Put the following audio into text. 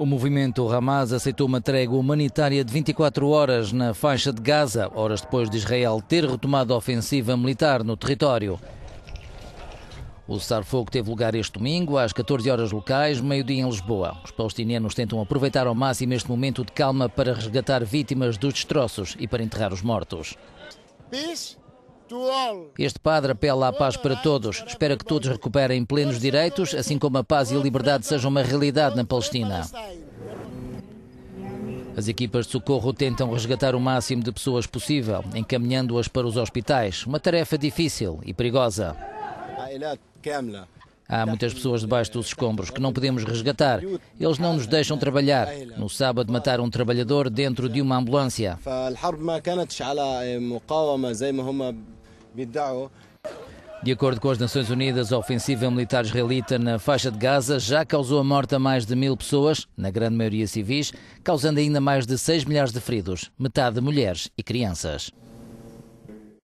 O movimento Hamas aceitou uma trégua humanitária de 24 horas na faixa de Gaza, horas depois de Israel ter retomado a ofensiva militar no território. O cessar-fogo teve lugar este domingo, às 14 horas locais, meio-dia em Lisboa. Os palestinianos tentam aproveitar ao máximo este momento de calma para resgatar vítimas dos destroços e para enterrar os mortos. Este padre apela à paz para todos. Espera que todos recuperem plenos direitos, assim como a paz e a liberdade sejam uma realidade na Palestina. As equipas de socorro tentam resgatar o máximo de pessoas possível, encaminhando-as para os hospitais. Uma tarefa difícil e perigosa. Há muitas pessoas debaixo dos escombros que não podemos resgatar. Eles não nos deixam trabalhar. No sábado, mataram um trabalhador dentro de uma ambulância. De acordo com as Nações Unidas, a ofensiva militar israelita na faixa de Gaza já causou a morte a mais de mil pessoas, na grande maioria civis, causando ainda mais de 6 milhares de feridos, metade mulheres e crianças.